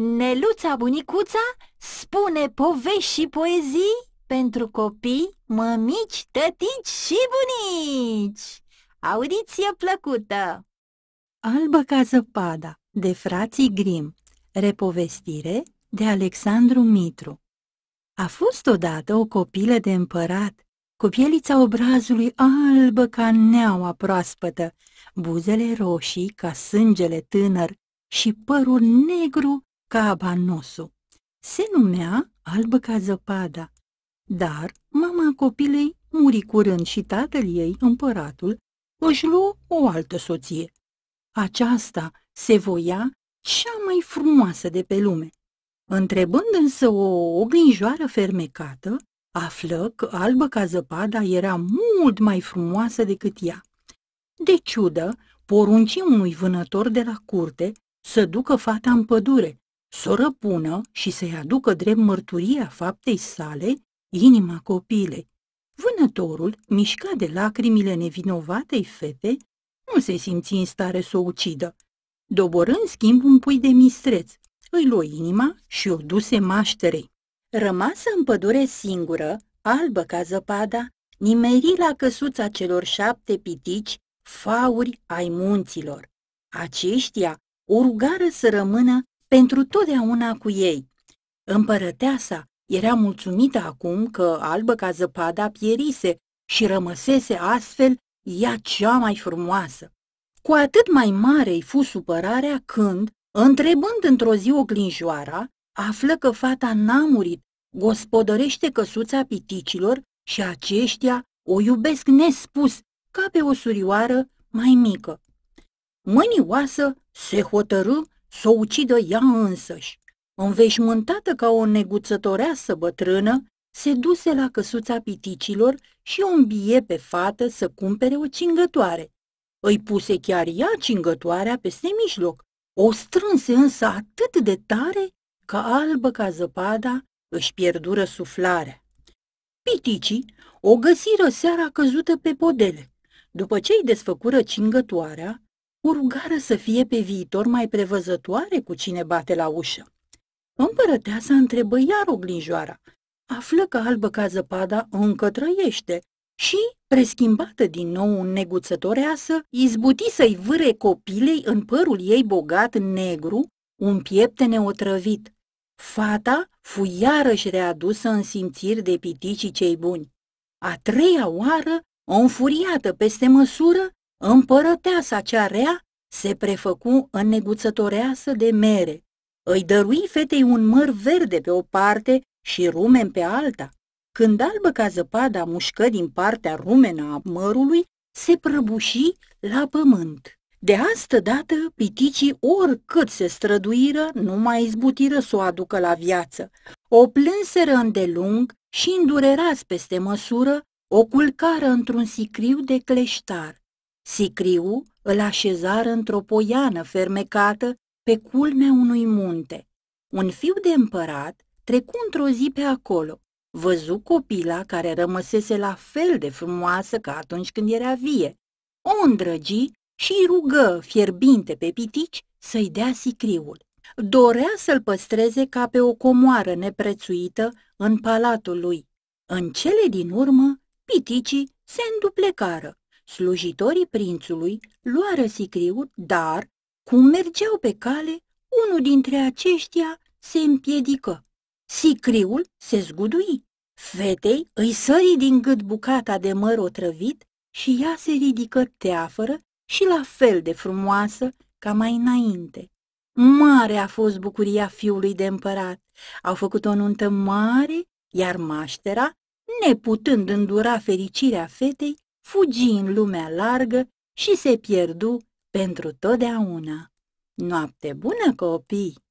Neluța Bunicuța spune povești și poezii pentru copii, mămici, tătici și bunici! Audiție plăcută! Albă ca zăpada de frații Grim Repovestire de Alexandru Mitru A fost odată o copilă de împărat cu pielița obrazului albă ca neaua proaspătă, buzele roșii ca sângele tânăr și părul negru Cabanosu Se numea albă ca zăpada, dar mama copilei muri curând și tatăl ei, împăratul, își luă o altă soție. Aceasta se voia cea mai frumoasă de pe lume. Întrebând însă o oglinjoară fermecată, află că albă ca zăpada era mult mai frumoasă decât ea. De ciudă, porunci unui vânător de la curte să ducă fata în pădure soră răpună și să-i aducă drept mărturia faptei sale inima copilei. Vânătorul, mișcat de lacrimile nevinovatei fete, nu se simți în stare să o ucidă. Doborând schimb un pui de mistreț, îi luă inima și o duse mașterei. Rămasă în pădure singură, albă ca zăpada, nimeri la căsuța celor șapte pitici, fauri ai munților. Aceștia o rugară să rămână pentru totdeauna cu ei. Împărăteasa era mulțumită acum că, albă ca zăpada, pierise și rămăsese astfel ea cea mai frumoasă. Cu atât mai mare îi fu supărarea când, întrebând într-o zi o glinjoara, află că fata n-a murit, gospodărește căsuța piticilor și aceștia o iubesc nespus, ca pe o surioară mai mică. Mânioasă se hotărâ să o ucidă ea însăși. Înveșmântată ca o neguțătoreasă bătrână, se duse la căsuța piticilor și o îmbie pe fată să cumpere o cingătoare. Îi puse chiar ea cingătoarea peste mijloc, o strânse însă atât de tare că albă ca zăpada își pierdură suflarea. Piticii o găsiră seara căzută pe podele. După ce îi desfăcură cingătoarea, o rugară să fie pe viitor mai prevăzătoare cu cine bate la ușă. Împărăteasa întrebă iar oglinjoara. Află că albă ca zăpada încă trăiește și, preschimbată din nou în neguțătoreasă, izbuti să-i vâre copilei în părul ei bogat negru un pieptene otrăvit. Fata fu iarăși readusă în simțiri de piticii cei buni. A treia oară, o înfuriată peste măsură, Împărăteasa cea rea se prefăcu în neguțătoreasă de mere. Îi dărui fetei un măr verde pe o parte și rumen pe alta. Când albă ca zăpada mușcă din partea rumenă a mărului, se prăbuși la pământ. De astă dată, piticii oricât se străduiră, nu mai izbutiră să o aducă la viață. O plânseră îndelung și îndurerați peste măsură, o culcară într-un sicriu de cleștar. Sicriu îl așezară într-o poiană fermecată pe culmea unui munte. Un fiu de împărat trecu într-o zi pe acolo. Văzu copila care rămăsese la fel de frumoasă ca atunci când era vie. O îndrăgi și îi rugă fierbinte pe pitici să-i dea sicriul. Dorea să-l păstreze ca pe o comoară neprețuită în palatul lui. În cele din urmă, piticii se înduplecară Slujitorii prințului luară sicriul, dar, cum mergeau pe cale, unul dintre aceștia se împiedică. Sicriul se zgudui. Fetei îi sări din gât bucata de măr otrăvit și ea se ridică teafără și la fel de frumoasă ca mai înainte. Mare a fost bucuria fiului de împărat. Au făcut o nuntă mare, iar maștera, neputând îndura fericirea fetei, fugi în lumea largă și se pierdu pentru totdeauna. Noapte bună, copii!